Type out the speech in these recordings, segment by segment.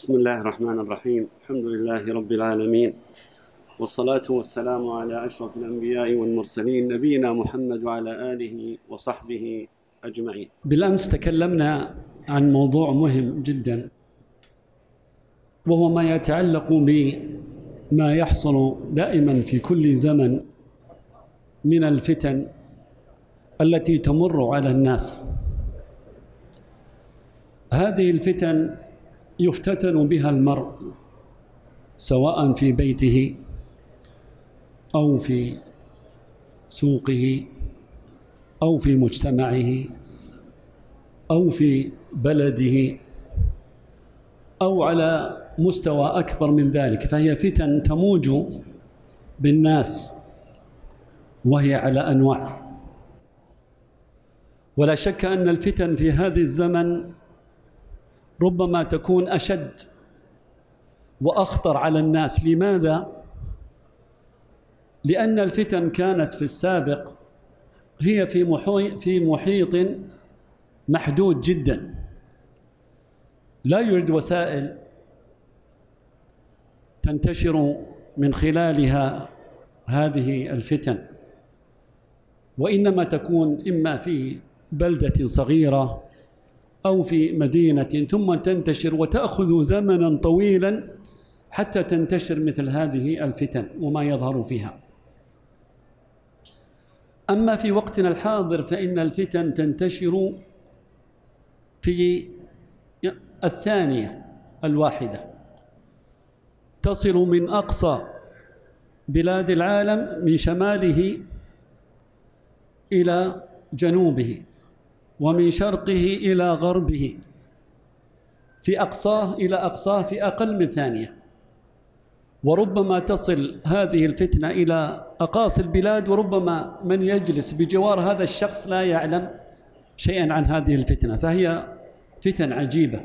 بسم الله الرحمن الرحيم الحمد لله رب العالمين والصلاة والسلام على أشرف الأنبياء والمرسلين نبينا محمد وعلى آله وصحبه أجمعين بالأمس تكلمنا عن موضوع مهم جدا وهو ما يتعلق بما يحصل دائما في كل زمن من الفتن التي تمر على الناس هذه الفتن يفتتن بها المرء سواء في بيته او في سوقه او في مجتمعه او في بلده او على مستوى اكبر من ذلك فهي فتن تموج بالناس وهي على انواع ولا شك ان الفتن في هذا الزمن ربما تكون اشد واخطر على الناس لماذا لان الفتن كانت في السابق هي في محيط في محيط محدود جدا لا يوجد وسائل تنتشر من خلالها هذه الفتن وانما تكون اما في بلده صغيره أو في مدينة ثم تنتشر وتأخذ زمنا طويلا حتى تنتشر مثل هذه الفتن وما يظهر فيها أما في وقتنا الحاضر فإن الفتن تنتشر في الثانية الواحدة تصل من أقصى بلاد العالم من شماله إلى جنوبه ومن شرقه إلى غربه في أقصاه إلى أقصاه في أقل من ثانية وربما تصل هذه الفتنة إلى أقاصي البلاد وربما من يجلس بجوار هذا الشخص لا يعلم شيئا عن هذه الفتنة فهي فتن عجيبة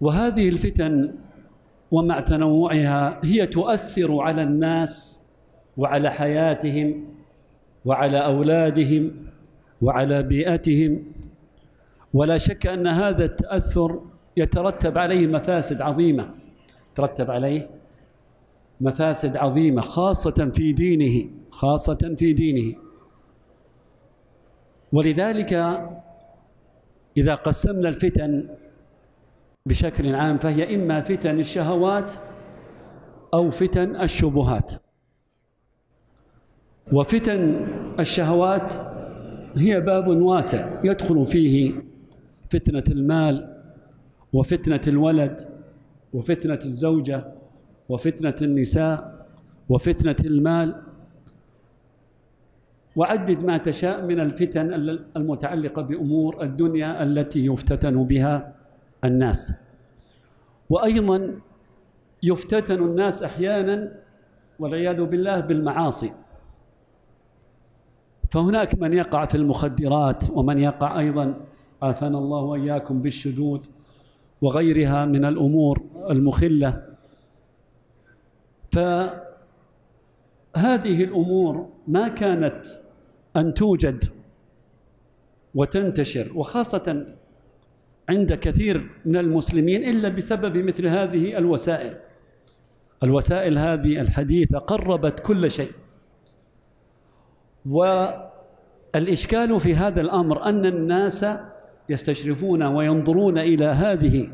وهذه الفتن ومع تنوعها هي تؤثر على الناس وعلى حياتهم وعلى أولادهم وعلى بيئتهم ولا شك أن هذا التأثر يترتب عليه مفاسد عظيمة ترتب عليه مفاسد عظيمة خاصة في دينه خاصة في دينه ولذلك إذا قسمنا الفتن بشكل عام فهي إما فتن الشهوات أو فتن الشبهات وفتن الشهوات هي باب واسع يدخل فيه فتنة المال وفتنة الولد وفتنة الزوجة وفتنة النساء وفتنة المال وعدد ما تشاء من الفتن المتعلقة بأمور الدنيا التي يفتتن بها الناس وأيضا يفتتن الناس أحيانا والعياذ بالله بالمعاصي فهناك من يقع في المخدرات ومن يقع ايضا عافانا الله واياكم بالشذوذ وغيرها من الامور المخله فهذه الامور ما كانت ان توجد وتنتشر وخاصه عند كثير من المسلمين الا بسبب مثل هذه الوسائل الوسائل هذه الحديثه قربت كل شيء والإشكال في هذا الأمر أن الناس يستشرفون وينظرون إلى هذه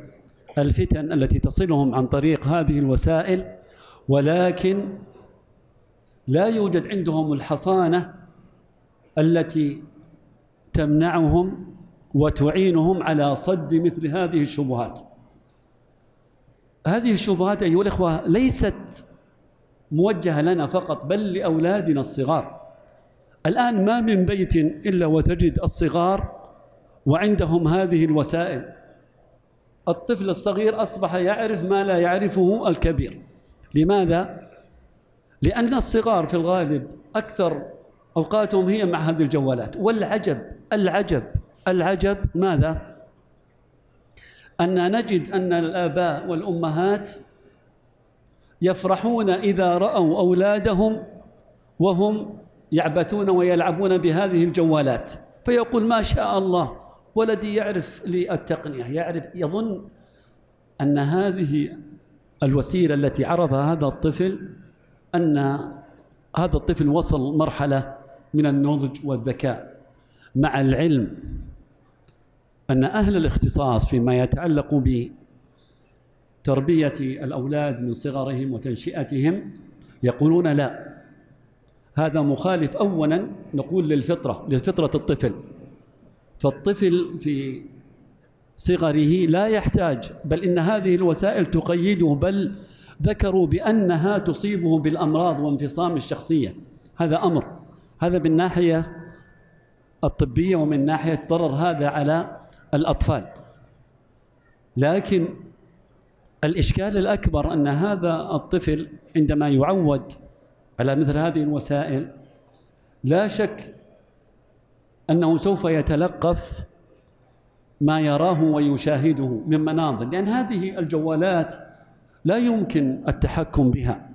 الفتن التي تصلهم عن طريق هذه الوسائل ولكن لا يوجد عندهم الحصانة التي تمنعهم وتعينهم على صد مثل هذه الشبهات هذه الشبهات أيها الإخوة ليست موجهة لنا فقط بل لأولادنا الصغار الآن ما من بيت إلا وتجد الصغار وعندهم هذه الوسائل الطفل الصغير أصبح يعرف ما لا يعرفه الكبير لماذا؟ لأن الصغار في الغالب أكثر أوقاتهم هي مع هذه الجوالات والعجب العجب العجب ماذا؟ أن نجد أن الآباء والأمهات يفرحون إذا رأوا أولادهم وهم يعبثون ويلعبون بهذه الجوالات فيقول ما شاء الله ولدي يعرف لي التقنية يعرف يظن أن هذه الوسيلة التي عرضها هذا الطفل أن هذا الطفل وصل مرحلة من النضج والذكاء مع العلم أن أهل الاختصاص فيما يتعلق بتربية الأولاد من صغرهم وتنشئتهم يقولون لا هذا مخالف اولا نقول للفطره لفطره الطفل فالطفل في صغره لا يحتاج بل ان هذه الوسائل تقيده بل ذكروا بانها تصيبه بالامراض وانفصام الشخصيه هذا امر هذا من ناحيه الطبيه ومن ناحيه ضرر هذا على الاطفال لكن الاشكال الاكبر ان هذا الطفل عندما يعود على مثل هذه الوسائل لا شك انه سوف يتلقف ما يراه ويشاهده من مناظر لان هذه الجوالات لا يمكن التحكم بها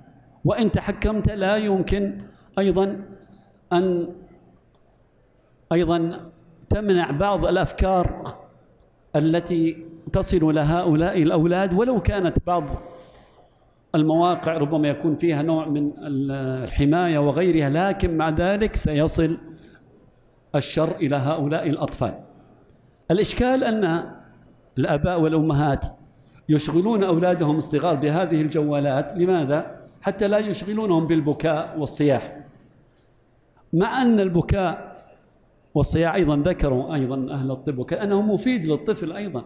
وان تحكمت لا يمكن ايضا ان ايضا تمنع بعض الافكار التي تصل لهؤلاء الاولاد ولو كانت بعض المواقع ربما يكون فيها نوع من الحماية وغيرها لكن مع ذلك سيصل الشر إلى هؤلاء الأطفال الإشكال أن الآباء والأمهات يشغلون أولادهم الصغار بهذه الجوالات لماذا؟ حتى لا يشغلونهم بالبكاء والصياح مع أن البكاء والصياح أيضا ذكروا أيضا أهل الطب وكأنه مفيد للطفل أيضا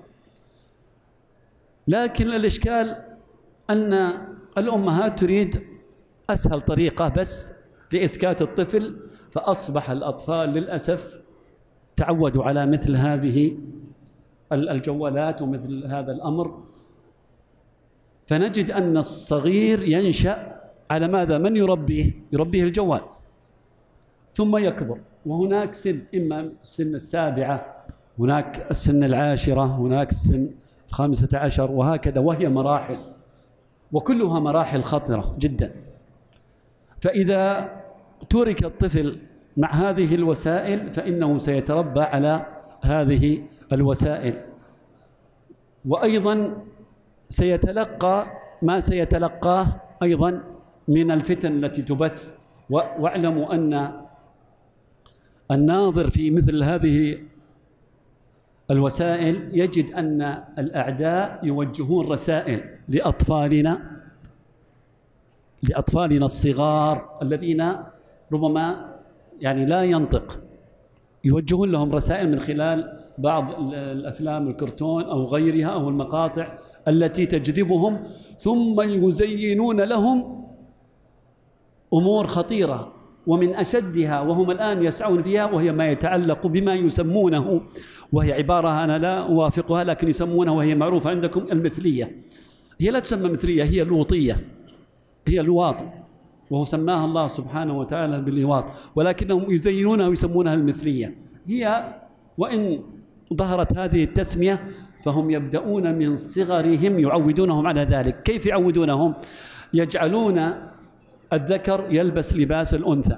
لكن الإشكال أن الأمهات تريد أسهل طريقة بس لإسكات الطفل فأصبح الأطفال للأسف تعودوا على مثل هذه الجوالات ومثل هذا الأمر فنجد أن الصغير ينشأ على ماذا من يربيه يربيه الجوال ثم يكبر وهناك سن إما سن السابعة هناك السن العاشرة هناك السن الخامسة عشر وهكذا وهي مراحل وكلها مراحل خطرة جدا فإذا ترك الطفل مع هذه الوسائل فإنه سيتربى على هذه الوسائل وأيضا سيتلقى ما سيتلقاه أيضا من الفتن التي تبث واعلموا أن الناظر في مثل هذه الوسائل يجد أن الأعداء يوجهون رسائل لأطفالنا لأطفالنا الصغار الذين ربما يعني لا ينطق يوجهون لهم رسائل من خلال بعض الافلام الكرتون او غيرها او المقاطع التي تجذبهم ثم يزينون لهم امور خطيره ومن أشدها وهم الآن يسعون فيها وهي ما يتعلق بما يسمونه وهي عبارة أنا لا أوافقها لكن يسمونها وهي معروفة عندكم المثلية هي لا تسمى مثلية هي لوطية هي الواط وهو سماها الله سبحانه وتعالى باللواط ولكنهم يزينونها ويسمونها المثلية هي وإن ظهرت هذه التسمية فهم يبدأون من صغرهم يعودونهم على ذلك كيف يعودونهم يجعلون الذكر يلبس لباس الأنثى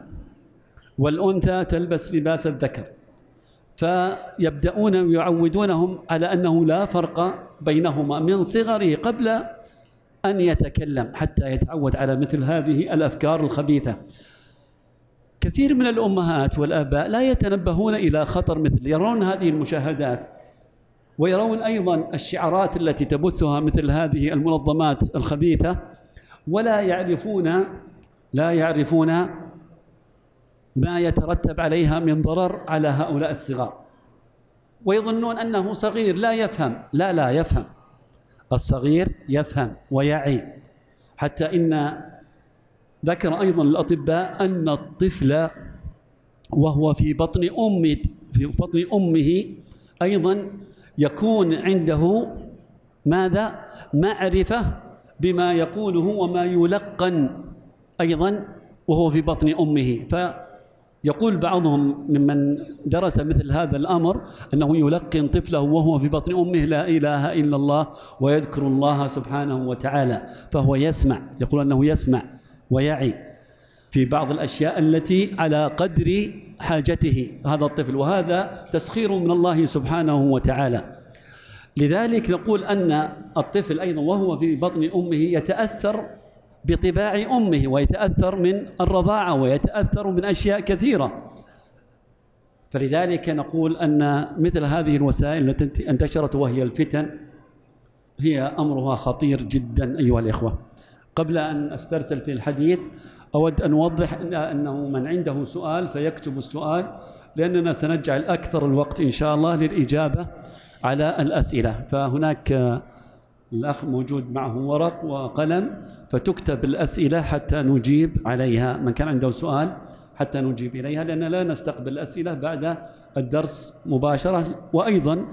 والأنثى تلبس لباس الذكر فيبدأون ويعودونهم على أنه لا فرق بينهما من صغره قبل أن يتكلم حتى يتعود على مثل هذه الأفكار الخبيثة كثير من الأمهات والآباء لا يتنبهون إلى خطر مثل يرون هذه المشاهدات ويرون أيضا الشعارات التي تبثها مثل هذه المنظمات الخبيثة ولا يعرفون لا يعرفون ما يترتب عليها من ضرر على هؤلاء الصغار ويظنون أنه صغير لا يفهم لا لا يفهم الصغير يفهم ويعي حتى إن ذكر أيضا الأطباء أن الطفل وهو في بطن أمه في بطن أمه أيضا يكون عنده ماذا؟ معرفة بما يقوله وما يلقن أيضا وهو في بطن أمه فيقول بعضهم ممن درس مثل هذا الأمر أنه يلقن طفله وهو في بطن أمه لا إله إلا الله ويذكر الله سبحانه وتعالى فهو يسمع يقول أنه يسمع ويعي في بعض الأشياء التي على قدر حاجته هذا الطفل وهذا تسخير من الله سبحانه وتعالى لذلك نقول أن الطفل أيضا وهو في بطن أمه يتأثر بطباع امه ويتاثر من الرضاعه ويتاثر من اشياء كثيره فلذلك نقول ان مثل هذه الوسائل التي انتشرت وهي الفتن هي امرها خطير جدا ايها الاخوه قبل ان استرسل في الحديث اود ان اوضح انه من عنده سؤال فيكتب السؤال لاننا سنجعل اكثر الوقت ان شاء الله للاجابه على الاسئله فهناك الأخ موجود معه ورق وقلم فتكتب الأسئلة حتى نجيب عليها من كان عنده سؤال حتى نجيب إليها لأن لا نستقبل الأسئلة بعد الدرس مباشرة وأيضا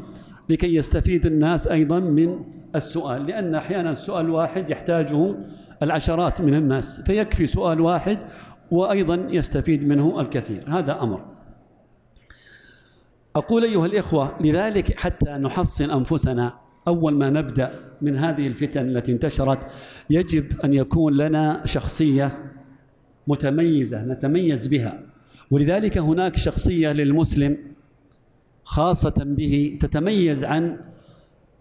لكي يستفيد الناس أيضا من السؤال لأن أحيانا السؤال واحد يحتاجه العشرات من الناس فيكفي سؤال واحد وأيضا يستفيد منه الكثير هذا أمر أقول أيها الإخوة لذلك حتى نحصن أنفسنا أول ما نبدأ من هذه الفتن التي انتشرت يجب أن يكون لنا شخصية متميزة نتميز بها ولذلك هناك شخصية للمسلم خاصة به تتميز عن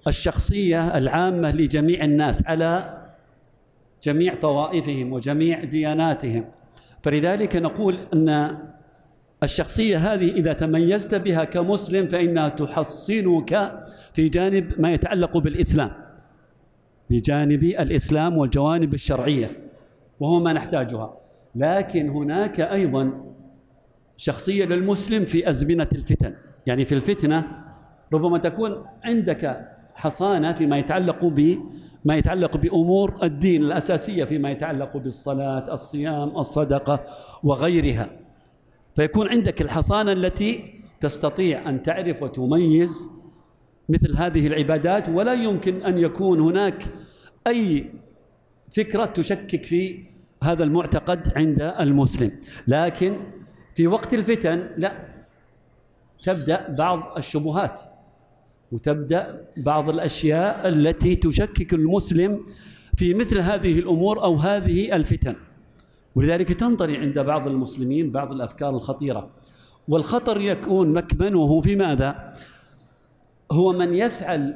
الشخصية العامة لجميع الناس على جميع طوائفهم وجميع دياناتهم فلذلك نقول أن الشخصية هذه إذا تميزت بها كمسلم فإنها تحصنك في جانب ما يتعلق بالإسلام بجانب الإسلام والجوانب الشرعية وهو ما نحتاجها لكن هناك أيضا شخصية للمسلم في أزمنة الفتن يعني في الفتنة ربما تكون عندك حصانة فيما يتعلق بما يتعلق بأمور الدين الأساسية فيما يتعلق بالصلاة الصيام الصدقة وغيرها فيكون عندك الحصانة التي تستطيع أن تعرف وتميز مثل هذه العبادات ولا يمكن أن يكون هناك أي فكرة تشكك في هذا المعتقد عند المسلم لكن في وقت الفتن لا تبدأ بعض الشبهات وتبدأ بعض الأشياء التي تشكك المسلم في مثل هذه الأمور أو هذه الفتن ولذلك تنطري عند بعض المسلمين بعض الافكار الخطيره والخطر يكون مكمنه في ماذا؟ هو من يفعل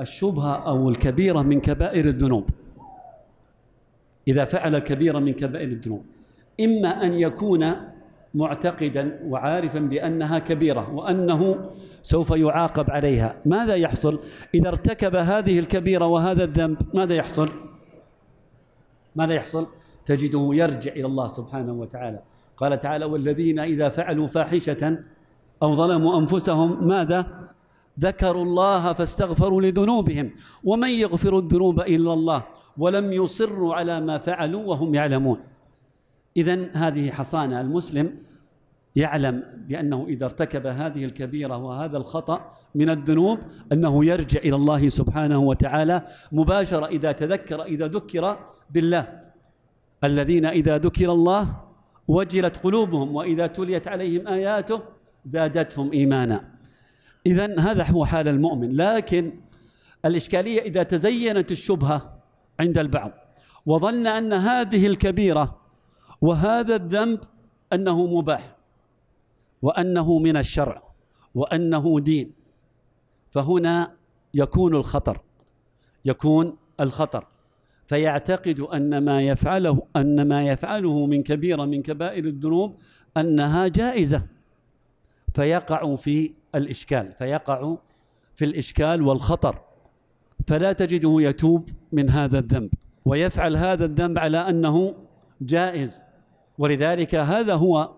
الشبهه او الكبيره من كبائر الذنوب اذا فعل الكبيره من كبائر الذنوب اما ان يكون معتقدا وعارفا بانها كبيره وانه سوف يعاقب عليها ماذا يحصل اذا ارتكب هذه الكبيره وهذا الذنب ماذا يحصل ماذا يحصل تجده يرجع الى الله سبحانه وتعالى قال تعالى والذين اذا فعلوا فاحشه او ظلموا انفسهم ماذا ذكروا الله فاستغفروا لذنوبهم ومن يغفر الذنوب الا الله ولم يصروا على ما فعلوا وهم يعلمون اذا هذه حصانه المسلم يعلم بانه اذا ارتكب هذه الكبيره وهذا الخطا من الذنوب انه يرجع الى الله سبحانه وتعالى مباشره اذا تذكر اذا ذكر بالله الذين إذا ذكر الله وجلت قلوبهم وإذا تليت عليهم آياته زادتهم إيمانا إذا هذا هو حال المؤمن لكن الإشكالية إذا تزينت الشبهة عند البعض وظن أن هذه الكبيرة وهذا الذنب أنه مباح وأنه من الشرع وأنه دين فهنا يكون الخطر يكون الخطر فيعتقد أن ما يفعله أن ما يفعله من كبيرة من كبائر الذنوب أنها جائزة فيقع في الإشكال فيقع في الإشكال والخطر فلا تجده يتوب من هذا الذنب ويفعل هذا الذنب على أنه جائز ولذلك هذا هو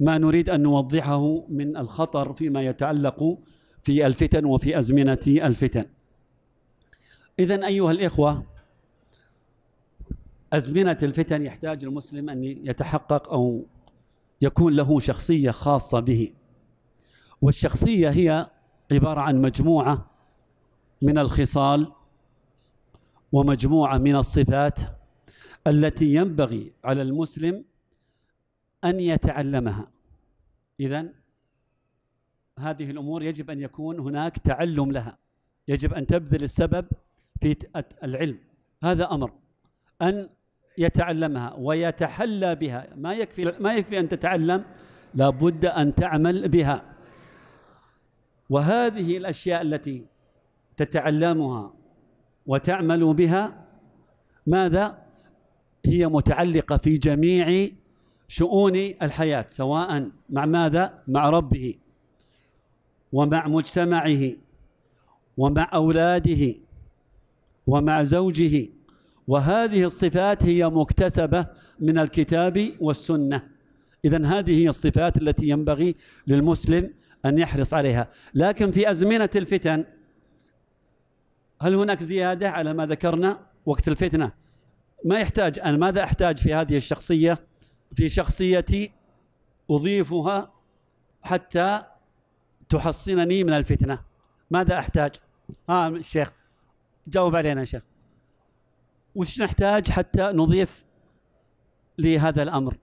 ما نريد أن نوضحه من الخطر فيما يتعلق في الفتن وفي أزمنة الفتن إذا أيها الإخوة أزمنة الفتن يحتاج المسلم أن يتحقق أو يكون له شخصية خاصة به والشخصية هي عبارة عن مجموعة من الخصال ومجموعة من الصفات التي ينبغي على المسلم أن يتعلمها إذا هذه الأمور يجب أن يكون هناك تعلم لها يجب أن تبذل السبب في العلم هذا أمر أن يتعلمها ويتحلى بها ما يكفي ما يكفي ان تتعلم لابد ان تعمل بها وهذه الاشياء التي تتعلمها وتعمل بها ماذا هي متعلقه في جميع شؤون الحياه سواء مع ماذا مع ربه ومع مجتمعه ومع اولاده ومع زوجه وهذه الصفات هي مكتسبة من الكتاب والسنة إذا هذه هي الصفات التي ينبغي للمسلم أن يحرص عليها لكن في أزمنة الفتن هل هناك زيادة على ما ذكرنا وقت الفتنة ما يحتاج أنا ماذا أحتاج في هذه الشخصية في شخصيتي أضيفها حتى تحصنني من الفتنة ماذا أحتاج آه الشيخ جاوب علينا يا شيخ وش نحتاج حتى نضيف لهذا الامر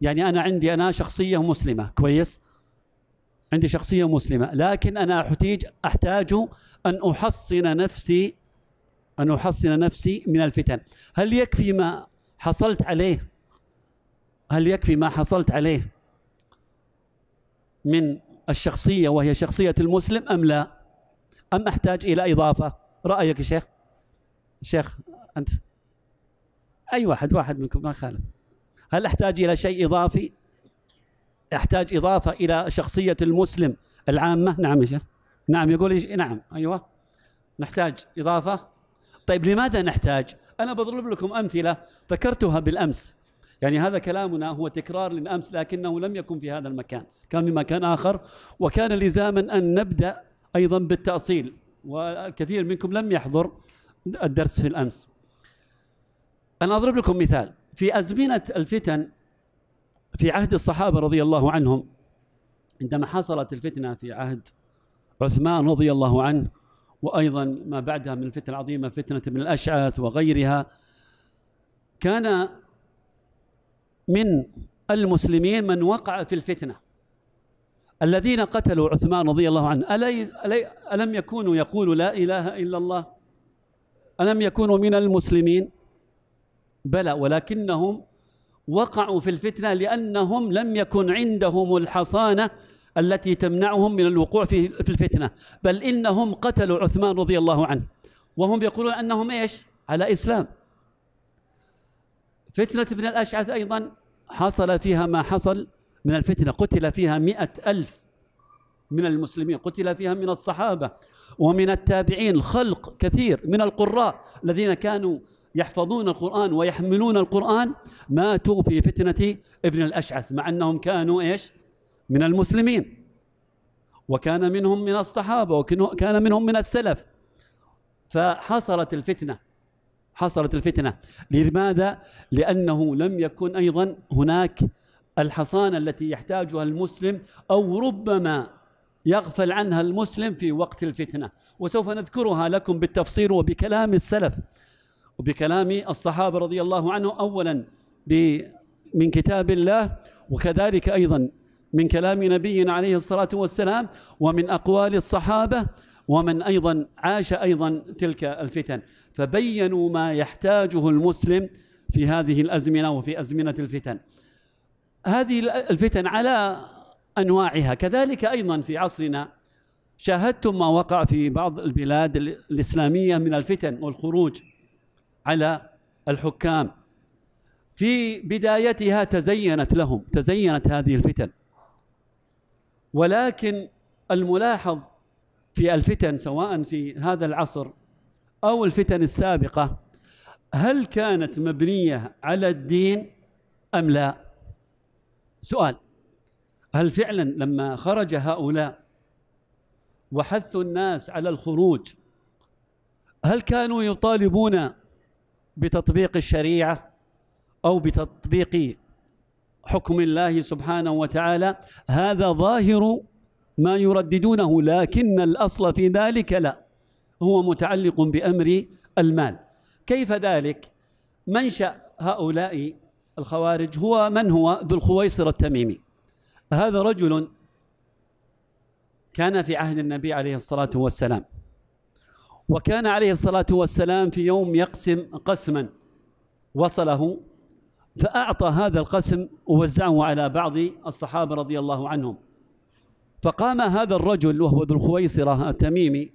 يعني انا عندي انا شخصيه مسلمه كويس عندي شخصيه مسلمه لكن انا احتاج احتاج ان احصن نفسي ان احصن نفسي من الفتن هل يكفي ما حصلت عليه هل يكفي ما حصلت عليه من الشخصيه وهي شخصيه المسلم ام لا ام احتاج الى اضافه رايك يا شيخ شيخ انت اي واحد واحد منكم ما خالف هل احتاج الى شيء اضافي احتاج اضافه الى شخصيه المسلم العامه نعم يا شيخ نعم يقول نعم ايوه نحتاج اضافه طيب لماذا نحتاج انا بضرب لكم امثله ذكرتها بالامس يعني هذا كلامنا هو تكرار للامس لكنه لم يكن في هذا المكان كان في مكان اخر وكان لزاما ان نبدا ايضا بالتاصيل والكثير منكم لم يحضر الدرس في الامس انا اضرب لكم مثال في ازمنه الفتن في عهد الصحابه رضي الله عنهم عندما حصلت الفتنه في عهد عثمان رضي الله عنه وايضا ما بعدها من الفتن العظيمه فتنه ابن الاشعث وغيرها كان من المسلمين من وقع في الفتنه الذين قتلوا عثمان رضي الله عنه ألم يكونوا يقولوا لا إله إلا الله ألم يكونوا من المسلمين بلى ولكنهم وقعوا في الفتنة لأنهم لم يكن عندهم الحصانة التي تمنعهم من الوقوع في الفتنة بل إنهم قتلوا عثمان رضي الله عنه وهم يقولون أنهم إيش على إسلام فتنة ابن الأشعث أيضا حصل فيها ما حصل من الفتنة قتل فيها مئة ألف من المسلمين قتل فيها من الصحابة ومن التابعين خلق كثير من القراء الذين كانوا يحفظون القرآن ويحملون القرآن ماتوا في فتنة ابن الأشعث مع أنهم كانوا إيش من المسلمين وكان منهم من الصحابة وكان منهم من السلف فحصلت الفتنة حصلت الفتنة لماذا؟ لأنه لم يكن أيضا هناك الحصانة التي يحتاجها المسلم أو ربما يغفل عنها المسلم في وقت الفتنه وسوف نذكرها لكم بالتفصيل وبكلام السلف وبكلام الصحابه رضي الله عنه اولا من كتاب الله وكذلك ايضا من كلام نبينا عليه الصلاه والسلام ومن اقوال الصحابه ومن ايضا عاش ايضا تلك الفتن فبينوا ما يحتاجه المسلم في هذه الازمنه وفي ازمنه الفتن هذه الفتن على انواعها كذلك ايضا في عصرنا شاهدتم ما وقع في بعض البلاد الاسلاميه من الفتن والخروج على الحكام في بدايتها تزينت لهم تزينت هذه الفتن ولكن الملاحظ في الفتن سواء في هذا العصر او الفتن السابقه هل كانت مبنيه على الدين ام لا؟ سؤال هل فعلا لما خرج هؤلاء وحثوا الناس على الخروج هل كانوا يطالبون بتطبيق الشريعه او بتطبيق حكم الله سبحانه وتعالى هذا ظاهر ما يرددونه لكن الاصل في ذلك لا هو متعلق بامر المال كيف ذلك منشا هؤلاء الخوارج هو من هو ذو الخويصر التميمي هذا رجل كان في عهد النبي عليه الصلاة والسلام وكان عليه الصلاة والسلام في يوم يقسم قسما وصله فأعطى هذا القسم ووزعه على بعض الصحابة رضي الله عنهم فقام هذا الرجل وهو ذو الخويصرة التميمي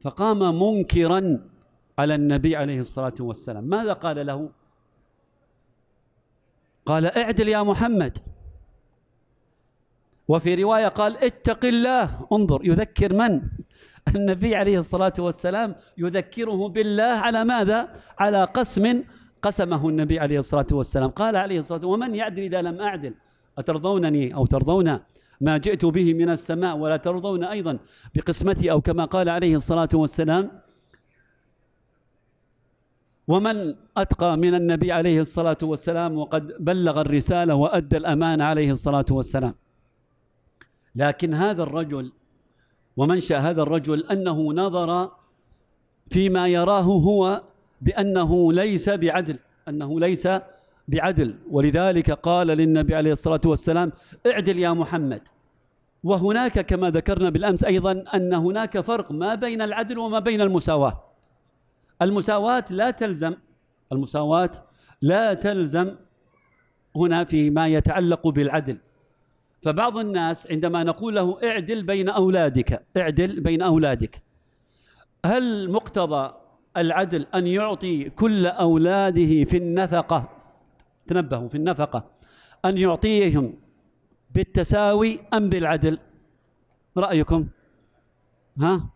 فقام منكرا على النبي عليه الصلاة والسلام ماذا قال له قال اعدل يا محمد وفي رواية قال اتق الله انظر يذكر من النبي عليه الصلاة والسلام يذكره بالله على ماذا على قسم قسمه النبي عليه الصلاة والسلام قال عليه الصلاة والسلام ومن يعدل إذا لم أعدل أترضونني أو ترضون ما جئت به من السماء ولا ترضون أيضا بقسمتي أو كما قال عليه الصلاة والسلام ومن أتقى من النبي عليه الصلاة والسلام وقد بلغ الرسالة وأدى الأمان عليه الصلاة والسلام لكن هذا الرجل ومنشا هذا الرجل انه نظر فيما يراه هو بانه ليس بعدل انه ليس بعدل ولذلك قال للنبي عليه الصلاه والسلام اعدل يا محمد وهناك كما ذكرنا بالامس ايضا ان هناك فرق ما بين العدل وما بين المساواه المساواه لا تلزم المساواه لا تلزم هنا فيما يتعلق بالعدل فبعض الناس عندما نقول له اعدل بين اولادك اعدل بين اولادك هل مقتضى العدل ان يعطي كل اولاده في النفقه تنبهوا في النفقه ان يعطيهم بالتساوي ام بالعدل رايكم ها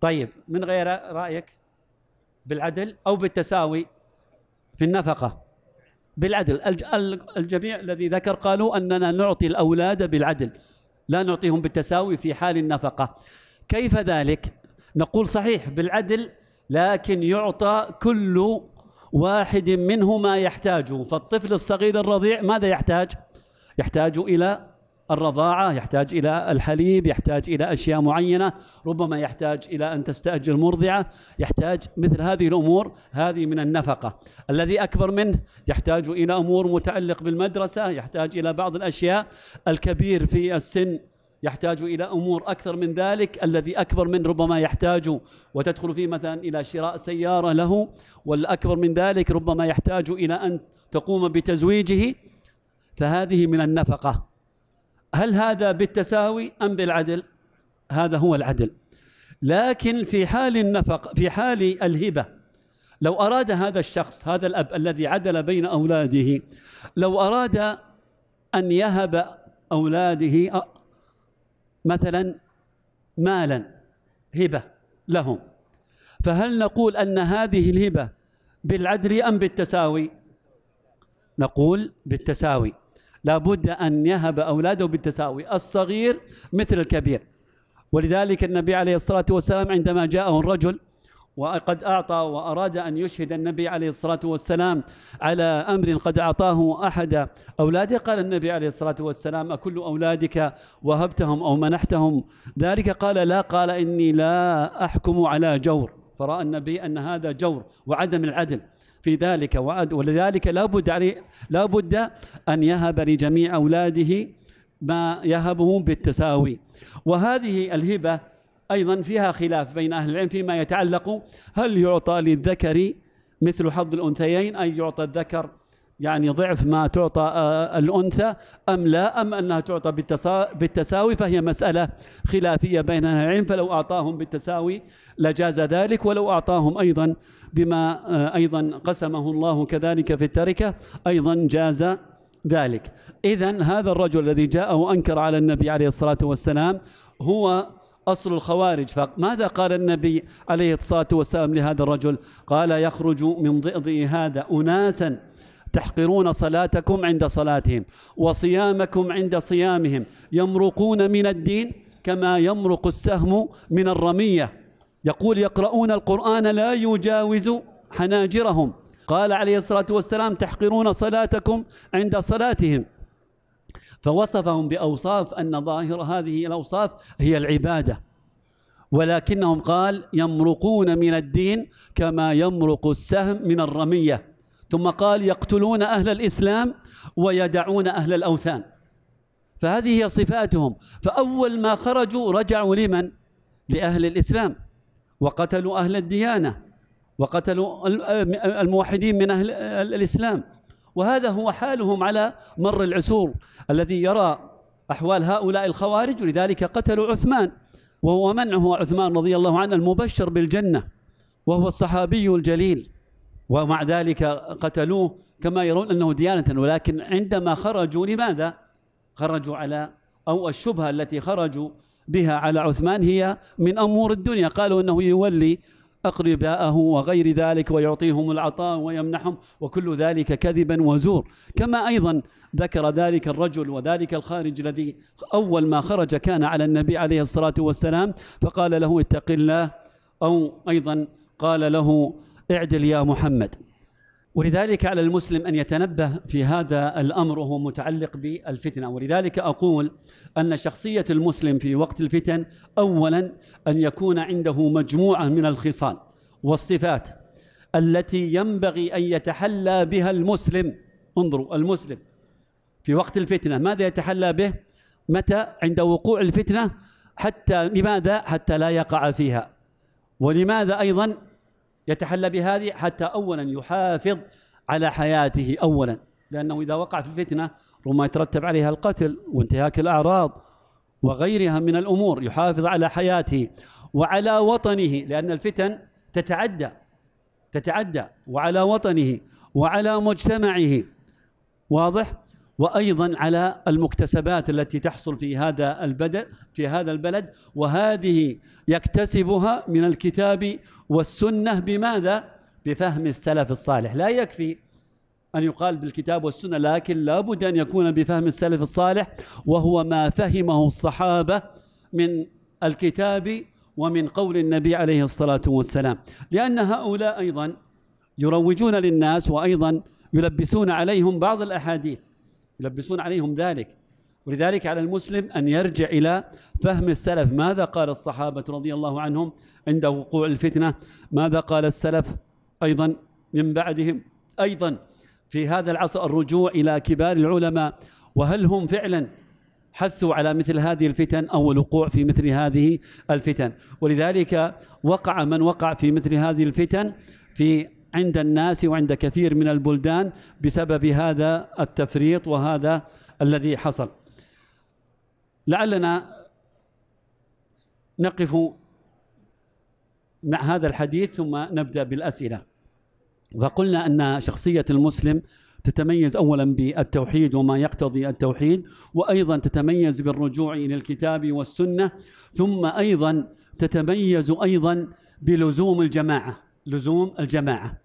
طيب من غير رايك بالعدل او بالتساوي في النفقه بالعدل الجميع الذي ذكر قالوا أننا نعطي الأولاد بالعدل لا نعطيهم بالتساوي في حال النفقة كيف ذلك؟ نقول صحيح بالعدل لكن يعطى كل واحد منه ما يحتاجه فالطفل الصغير الرضيع ماذا يحتاج؟ يحتاج إلى الرضاعة يحتاج إلى الحليب يحتاج إلى أشياء معينة ربما يحتاج إلى أن تستأجر مرضعة يحتاج مثل هذه الأمور هذه من النفقة الذي أكبر منه يحتاج إلى أمور متعلق بالمدرسة يحتاج إلى بعض الأشياء الكبير في السن يحتاج الى امور اكثر من ذلك الذي اكبر من ربما يحتاج وتدخل فيه مثلا الى شراء سياره له والاكبر من ذلك ربما يحتاج الى ان تقوم بتزويجه فهذه من النفقه هل هذا بالتساوي ام بالعدل؟ هذا هو العدل. لكن في حال النفق في حال الهبه لو اراد هذا الشخص هذا الاب الذي عدل بين اولاده لو اراد ان يهب اولاده مثلا مالا هبه لهم فهل نقول ان هذه الهبه بالعدل ام بالتساوي؟ نقول بالتساوي لابد أن يهب أولاده بالتساوي الصغير مثل الكبير ولذلك النبي عليه الصلاة والسلام عندما جاءه الرجل وقد أعطى وأراد أن يشهد النبي عليه الصلاة والسلام على أمر قد أعطاه أحد أولاده قال النبي عليه الصلاة والسلام أكل أولادك وهبتهم أو منحتهم ذلك قال لا قال إني لا أحكم على جور فرأى النبي أن هذا جور وعدم العدل في ذلك ولذلك لابد لا لابد ان يهب لجميع اولاده ما يهبهم بالتساوي وهذه الهبه ايضا فيها خلاف بين اهل العلم فيما يتعلق هل يعطى للذكر مثل حظ الانثيين اي يعطى الذكر يعني ضعف ما تعطى آه، آه، الأنثى أم لا أم أنها تعطى بالتساوي فهي مسألة خلافية بين العلم فلو أعطاهم بالتساوي لجاز ذلك ولو أعطاهم أيضا بما آه، أيضا قسمه الله كذلك في التركة أيضا جاز ذلك إذا هذا الرجل الذي جاء وأنكر على النبي عليه الصلاة والسلام هو أصل الخوارج فماذا قال النبي عليه الصلاة والسلام لهذا الرجل قال يخرج من ضئضئ هذا أناساً تحقرون صلاتكم عند صلاتهم وصيامكم عند صيامهم يمرقون من الدين كما يمرق السهم من الرمية يقول يقرؤون القرآن لا يجاوز حناجرهم قال عليه الصلاة والسلام تحقرون صلاتكم عند صلاتهم فوصفهم بأوصاف أن ظاهر هذه الأوصاف هي العبادة ولكنهم قال يمرقون من الدين كما يمرق السهم من الرميه ثم قال يقتلون أهل الإسلام ويدعون أهل الأوثان فهذه هي صفاتهم فأول ما خرجوا رجعوا لمن؟ لأهل الإسلام وقتلوا أهل الديانة وقتلوا الموحدين من أهل الإسلام وهذا هو حالهم على مر العصور الذي يرى أحوال هؤلاء الخوارج ولذلك قتلوا عثمان وهو من هو عثمان رضي الله عنه المبشر بالجنة وهو الصحابي الجليل ومع ذلك قتلوه كما يرون أنه ديانة ولكن عندما خرجوا لماذا خرجوا على أو الشبهة التي خرجوا بها على عثمان هي من أمور الدنيا قالوا أنه يولي أقرباءه وغير ذلك ويعطيهم العطاء ويمنحهم وكل ذلك كذبا وزور كما أيضا ذكر ذلك الرجل وذلك الخارج الذي أول ما خرج كان على النبي عليه الصلاة والسلام فقال له اتق الله أو أيضا قال له اعدل يا محمد ولذلك على المسلم ان يتنبه في هذا الامر وهو متعلق بالفتنه ولذلك اقول ان شخصيه المسلم في وقت الفتن اولا ان يكون عنده مجموعه من الخصال والصفات التي ينبغي ان يتحلى بها المسلم انظروا المسلم في وقت الفتنه ماذا يتحلى به؟ متى عند وقوع الفتنه حتى لماذا؟ حتى لا يقع فيها ولماذا ايضا يتحلى بهذه حتى أولا يحافظ على حياته أولا لأنه إذا وقع في الفتنة ربما يترتب عليها القتل وانتهاك الأعراض وغيرها من الأمور يحافظ على حياته وعلى وطنه لأن الفتن تتعدى تتعدى وعلى وطنه وعلى مجتمعه واضح وايضا على المكتسبات التي تحصل في هذا البلد في هذا البلد وهذه يكتسبها من الكتاب والسنه بماذا؟ بفهم السلف الصالح لا يكفي أن يقال بالكتاب والسنة لكن لابد أن يكون بفهم السلف الصالح وهو ما فهمه الصحابة من الكتاب ومن قول النبي عليه الصلاة والسلام لأن هؤلاء أيضا يروجون للناس وأيضا يلبسون عليهم بعض الأحاديث يلبسون عليهم ذلك ولذلك على المسلم أن يرجع إلى فهم السلف ماذا قال الصحابة رضي الله عنهم عند وقوع الفتنة ماذا قال السلف أيضا من بعدهم أيضا في هذا العصر الرجوع إلى كبار العلماء وهل هم فعلا حثوا على مثل هذه الفتن أو الوقوع في مثل هذه الفتن ولذلك وقع من وقع في مثل هذه الفتن في عند الناس وعند كثير من البلدان بسبب هذا التفريط وهذا الذي حصل لعلنا نقف مع هذا الحديث ثم نبدا بالاسئله فقلنا ان شخصيه المسلم تتميز اولا بالتوحيد وما يقتضي التوحيد وايضا تتميز بالرجوع الى الكتاب والسنه ثم ايضا تتميز ايضا بلزوم الجماعه لزوم الجماعه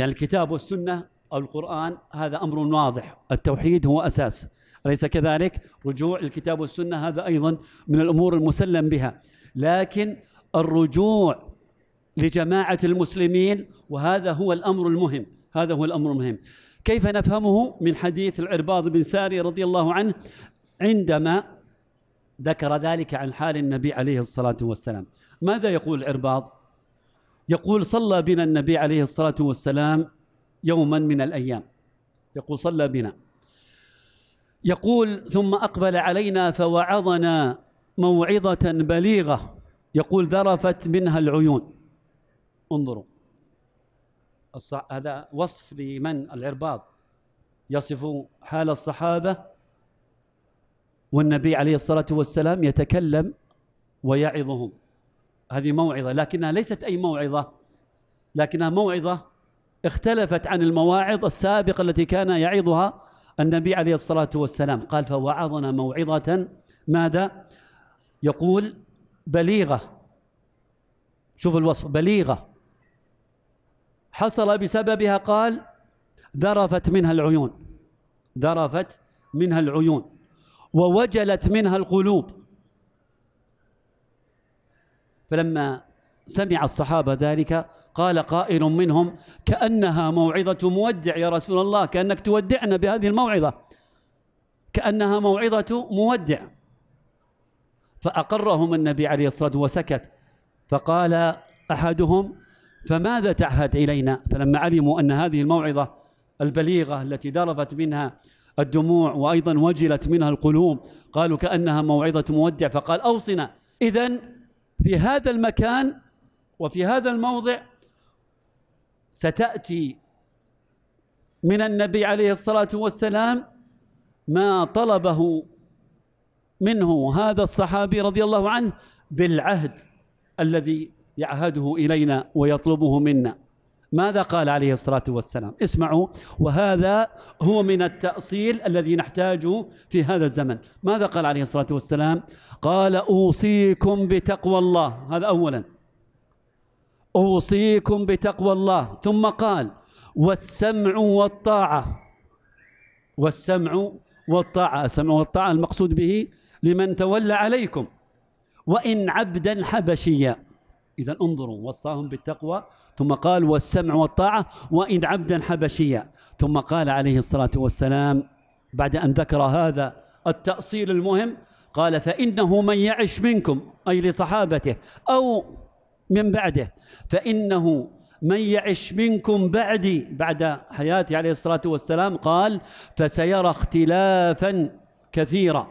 يعني الكتاب والسنة أو القرآن هذا أمر واضح التوحيد هو أساس أليس كذلك رجوع الكتاب والسنة هذا أيضا من الأمور المسلم بها لكن الرجوع لجماعة المسلمين وهذا هو الأمر المهم هذا هو الأمر المهم كيف نفهمه من حديث العرباض بن ساري رضي الله عنه عندما ذكر ذلك عن حال النبي عليه الصلاة والسلام ماذا يقول العرباض يقول صلى بنا النبي عليه الصلاة والسلام يوما من الأيام يقول صلى بنا يقول ثم أقبل علينا فوعظنا موعظة بليغة يقول ذرفت منها العيون انظروا هذا وصف لمن العرباض يصف حال الصحابة والنبي عليه الصلاة والسلام يتكلم ويعظهم هذه موعظه لكنها ليست اي موعظه لكنها موعظه اختلفت عن المواعظ السابقه التي كان يعظها النبي عليه الصلاه والسلام قال فوعظنا موعظه ماذا يقول بليغه شوف الوصف بليغه حصل بسببها قال ذرفت منها العيون ذرفت منها العيون ووجلت منها القلوب فلما سمع الصحابة ذلك قال قائل منهم كأنها موعظة مودع يا رسول الله كأنك تودعنا بهذه الموعظة كأنها موعظة مودع فأقرهم النبي عليه الصلاة والسلام وسكت فقال أحدهم فماذا تعهد إلينا فلما علموا أن هذه الموعظة البليغة التي ذرفت منها الدموع وأيضا وجلت منها القلوب قالوا كأنها موعظة مودع فقال أوصنا إذا في هذا المكان وفي هذا الموضع ستأتي من النبي عليه الصلاة والسلام ما طلبه منه هذا الصحابي رضي الله عنه بالعهد الذي يعهده إلينا ويطلبه منا ماذا قال عليه الصلاة والسلام اسمعوا وهذا هو من التأصيل الذي نحتاجه في هذا الزمن ماذا قال عليه الصلاة والسلام قال أوصيكم بتقوى الله هذا أولا أوصيكم بتقوى الله ثم قال والسمع والطاعة والسمع والطاعة السمع والطاعة المقصود به لمن تولى عليكم وإن عبدا حبشيا إذا انظروا وصاهم بالتقوى ثم قال والسمع والطاعة وإن عبدا حبشيا ثم قال عليه الصلاة والسلام بعد أن ذكر هذا التأصيل المهم قال فإنه من يعش منكم أي لصحابته أو من بعده فإنه من يعش منكم بعدي بعد حياتي عليه الصلاة والسلام قال فسيرى اختلافا كثيرا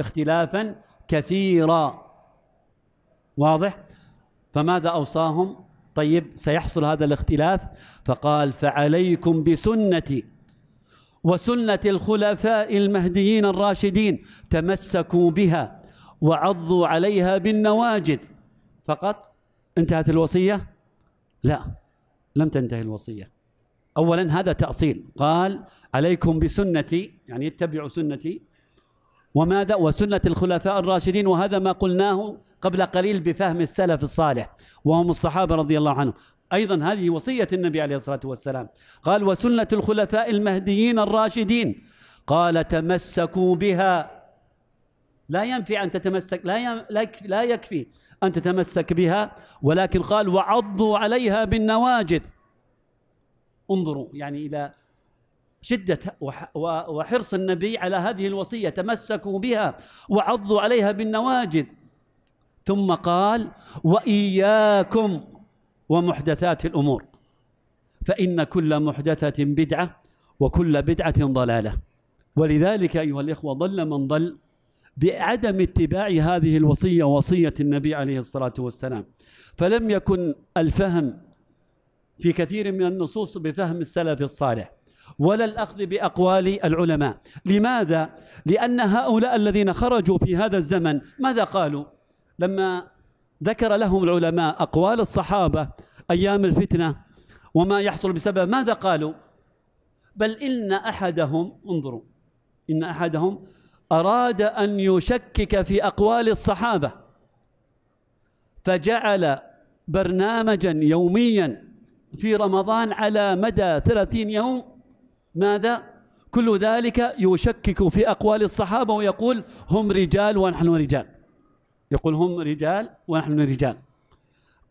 اختلافا كثيرا واضح فماذا أوصاهم طيب سيحصل هذا الاختلاف فقال فعليكم بسنتي وسنة الخلفاء المهديين الراشدين تمسكوا بها وعضوا عليها بالنواجذ فقط انتهت الوصية لا لم تنتهي الوصية أولا هذا تأصيل قال عليكم بسنتي يعني اتبعوا سنتي وماذا وسنة الخلفاء الراشدين وهذا ما قلناه قبل قليل بفهم السلف الصالح وهم الصحابة رضي الله عنهم أيضا هذه وصية النبي عليه الصلاة والسلام قال وسنة الخلفاء المهديين الراشدين قال تمسكوا بها لا ينفي أن تتمسك لا لا يكفي أن تتمسك بها ولكن قال وعضوا عليها بالنواجذ انظروا يعني إلى شدة وحرص النبي على هذه الوصية تمسكوا بها وعضوا عليها بالنواجذ ثم قال واياكم ومحدثات الامور فان كل محدثه بدعه وكل بدعه ضلاله ولذلك ايها الاخوه ضل من ضل بعدم اتباع هذه الوصيه وصيه النبي عليه الصلاه والسلام فلم يكن الفهم في كثير من النصوص بفهم السلف الصالح ولا الاخذ باقوال العلماء لماذا لان هؤلاء الذين خرجوا في هذا الزمن ماذا قالوا لما ذكر لهم العلماء أقوال الصحابة أيام الفتنة وما يحصل بسبب ماذا قالوا بل إن أحدهم انظروا إن أحدهم أراد أن يشكك في أقوال الصحابة فجعل برنامجا يوميا في رمضان على مدى ثلاثين يوم ماذا كل ذلك يشكك في أقوال الصحابة ويقول هم رجال ونحن رجال يقول هم رجال ونحن رجال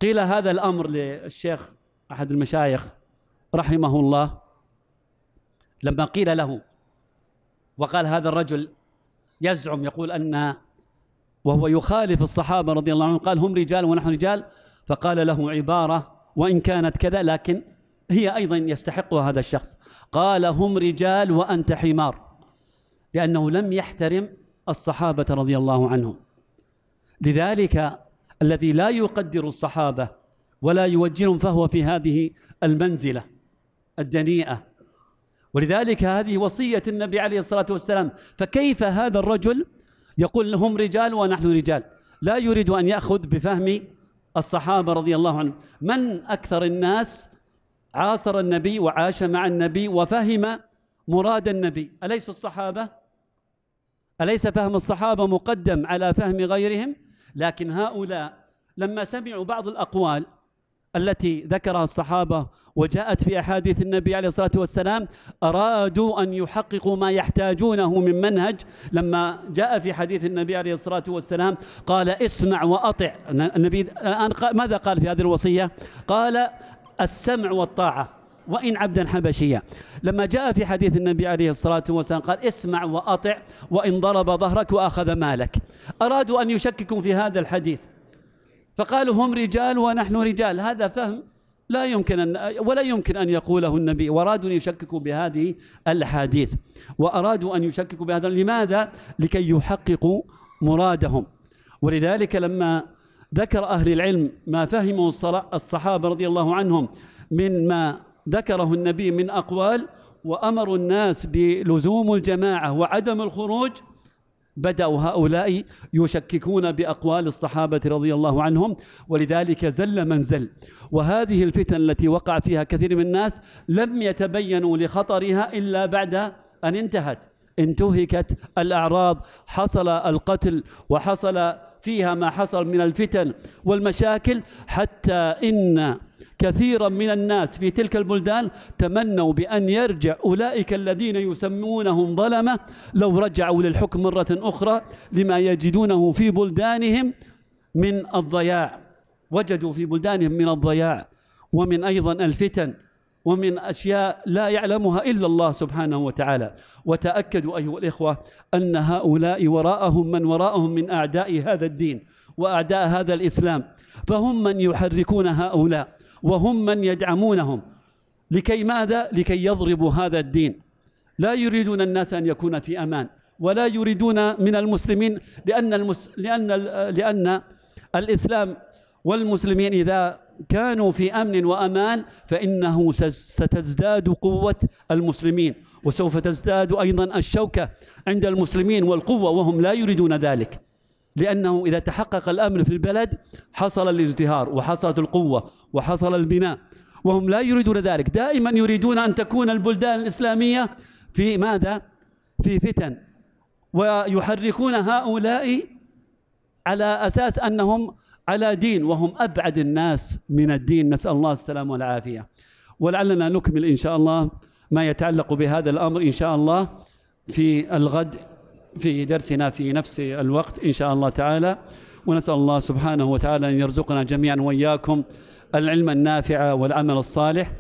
قيل هذا الأمر للشيخ أحد المشايخ رحمه الله لما قيل له وقال هذا الرجل يزعم يقول أن وهو يخالف الصحابة رضي الله عنهم قال هم رجال ونحن رجال فقال له عبارة وإن كانت كذا لكن هي أيضا يستحقها هذا الشخص قال هم رجال وأنت حمار لأنه لم يحترم الصحابة رضي الله عنهم لذلك الذي لا يقدر الصحابة ولا يوجههم فهو في هذه المنزلة الدنيئة ولذلك هذه وصية النبي عليه الصلاة والسلام فكيف هذا الرجل يقول هم رجال ونحن رجال لا يريد أن يأخذ بفهم الصحابة رضي الله عنهم من أكثر الناس عاصر النبي وعاش مع النبي وفهم مراد النبي أليس الصحابة أليس فهم الصحابة مقدم على فهم غيرهم لكن هؤلاء لما سمعوا بعض الأقوال التي ذكرها الصحابة وجاءت في أحاديث النبي عليه الصلاة والسلام أرادوا أن يحققوا ما يحتاجونه من منهج لما جاء في حديث النبي عليه الصلاة والسلام قال اسمع وأطع النبي الآن ماذا قال في هذه الوصية قال السمع والطاعة وإن عبدا حبشيا لما جاء في حديث النبي عليه الصلاة والسلام قال اسمع وأطع وإن ضرب ظهرك وأخذ مالك أرادوا أن يشككوا في هذا الحديث فقالوا هم رجال ونحن رجال هذا فهم لا يمكن أن ولا يمكن أن يقوله النبي وأرادوا أن يشككوا بهذه الأحاديث وأرادوا أن يشككوا بهذا لماذا؟ لكي يحققوا مرادهم ولذلك لما ذكر أهل العلم ما فهمه الصحابة رضي الله عنهم من ما ذكره النبي من أقوال وأمروا الناس بلزوم الجماعة وعدم الخروج بدأوا هؤلاء يشككون بأقوال الصحابة رضي الله عنهم ولذلك زل من زل وهذه الفتن التي وقع فيها كثير من الناس لم يتبينوا لخطرها إلا بعد أن انتهت انتهكت الأعراض حصل القتل وحصل فيها ما حصل من الفتن والمشاكل حتى إن كثيرا من الناس في تلك البلدان تمنوا بأن يرجع أولئك الذين يسمونهم ظلمة لو رجعوا للحكم مرة أخرى لما يجدونه في بلدانهم من الضياع وجدوا في بلدانهم من الضياع ومن أيضا الفتن ومن أشياء لا يعلمها إلا الله سبحانه وتعالى وتأكدوا أيها الإخوة أن هؤلاء وراءهم من وراءهم من أعداء هذا الدين وأعداء هذا الإسلام فهم من يحركون هؤلاء وهم من يدعمونهم لكي ماذا؟ لكي يضربوا هذا الدين لا يريدون الناس أن يكون في أمان ولا يريدون من المسلمين لأن المس... لأن لأن الإسلام والمسلمين إذا كانوا في أمن وأمان فإنه ستزداد قوة المسلمين وسوف تزداد أيضا الشوكة عند المسلمين والقوة وهم لا يريدون ذلك لأنه إذا تحقق الأمن في البلد حصل الازدهار وحصلت القوة وحصل البناء وهم لا يريدون ذلك دائما يريدون أن تكون البلدان الإسلامية في ماذا؟ في فتن ويحركون هؤلاء على أساس أنهم على دين وهم أبعد الناس من الدين نسأل الله السلامة والعافية ولعلنا نكمل إن شاء الله ما يتعلق بهذا الأمر إن شاء الله في الغد في درسنا في نفس الوقت إن شاء الله تعالى ونسأل الله سبحانه وتعالى أن يرزقنا جميعا وإياكم العلم النافع والعمل الصالح